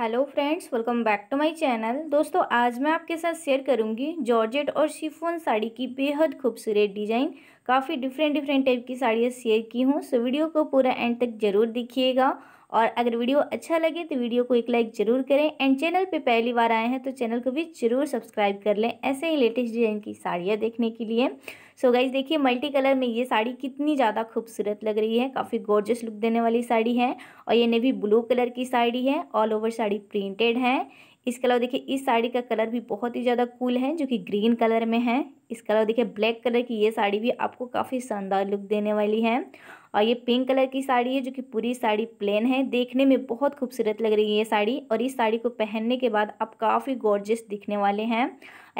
hello friends welcome back to my channel दोस्तों आज मैं आपके साथ शेयर करूंगी जॉर्जेट और शिफोन साड़ी की बेहद खूबसूरत डिज़ाइन काफ़ी डिफरेंट डिफरेंट टाइप की साड़ियाँ शेयर की हूँ सो वीडियो को पूरा एंड तक जरूर देखिएगा और अगर वीडियो अच्छा लगे तो वीडियो को एक लाइक ज़रूर करें एंड चैनल पे पहली बार आए हैं तो चैनल को भी ज़रूर सब्सक्राइब कर लें ऐसे ही लेटेस्ट डिज़ाइन की साड़ियाँ देखने के लिए सो गाइज देखिए मल्टी कलर में ये साड़ी कितनी ज़्यादा खूबसूरत लग रही है काफ़ी गॉर्जस लुक देने वाली साड़ी है और ये नेवी ब्लू कलर की साड़ी है ऑल ओवर साड़ी प्रिंटेड है इसके अलावा देखिए इस साड़ी का कलर भी बहुत ही ज़्यादा कूल है जो कि ग्रीन कलर में है इसके अलावा देखिए ब्लैक कलर की ये साड़ी भी आपको काफ़ी शानदार लुक देने वाली है और ये पिंक कलर की साड़ी है जो कि पूरी साड़ी प्लेन है देखने में बहुत खूबसूरत लग रही है ये साड़ी और इस साड़ी को पहनने के बाद आप काफ़ी गॉर्जियस दिखने वाले हैं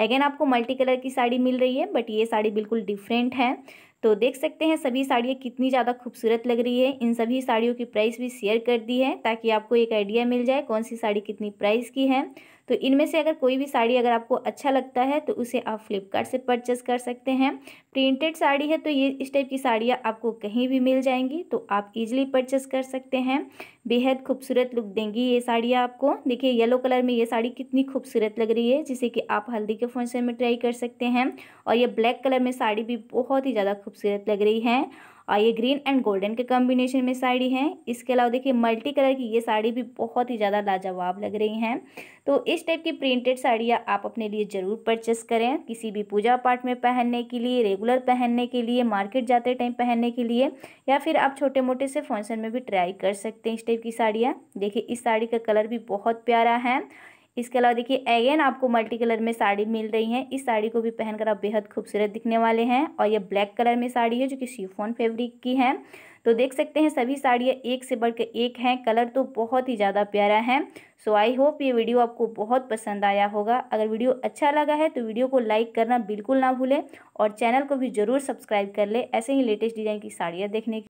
अगेन आपको मल्टी कलर की साड़ी मिल रही है बट ये साड़ी बिल्कुल डिफरेंट है तो देख सकते हैं सभी साड़ियाँ कितनी ज़्यादा खूबसूरत लग रही है इन सभी साड़ियों की प्राइस भी शेयर कर दी है ताकि आपको एक आइडिया मिल जाए कौन सी साड़ी कितनी प्राइस की है तो इनमें से अगर कोई भी साड़ी अगर आपको अच्छा लगता है तो उसे आप फ्लिपकार्ट से परचेस कर सकते हैं प्रिंटेड साड़ी है तो ये इस टाइप की साड़ियाँ आपको कहीं भी मिल जाएंगी तो आप इज़िली परचेस कर सकते हैं बेहद खूबसूरत लुक देंगी ये साड़ियाँ आपको देखिए येलो कलर में ये साड़ी कितनी खूबसूरत लग रही है जिसे कि आप हल्दी के फंक्शन में ट्राई कर सकते हैं और ये ब्लैक कलर में साड़ी भी बहुत ही ज़्यादा खूबसूरत लग रही है और ये ग्रीन एंड गोल्डन के कॉम्बिनेशन में साड़ी है इसके अलावा देखिए मल्टी कलर की ये साड़ी भी बहुत ही ज़्यादा लाजवाब लग रही हैं तो इस टाइप की प्रिंटेड साड़ियाँ आप अपने लिए ज़रूर परचेस करें किसी भी पूजा पाठ में पहनने के लिए रेगुलर पहनने के लिए मार्केट जाते टाइम पहनने के लिए या फिर आप छोटे मोटे से फंक्शन में भी ट्राई कर सकते हैं इस टाइप की साड़ियाँ देखिए इस साड़ी का कलर भी बहुत प्यारा है इसके अलावा देखिए अगेन आपको मल्टी कलर में साड़ी मिल रही है इस साड़ी को भी पहनकर आप बेहद खूबसूरत दिखने वाले हैं और ये ब्लैक कलर में साड़ी है जो कि शिफोन फैब्रिक की है तो देख सकते हैं सभी साड़ियाँ एक से बढ़कर एक हैं कलर तो बहुत ही ज़्यादा प्यारा है सो आई होप ये वीडियो आपको बहुत पसंद आया होगा अगर वीडियो अच्छा लगा है तो वीडियो को लाइक करना बिल्कुल ना भूलें और चैनल को भी ज़रूर सब्सक्राइब कर ले ऐसे ही लेटेस्ट डिज़ाइन की साड़ियाँ देखने की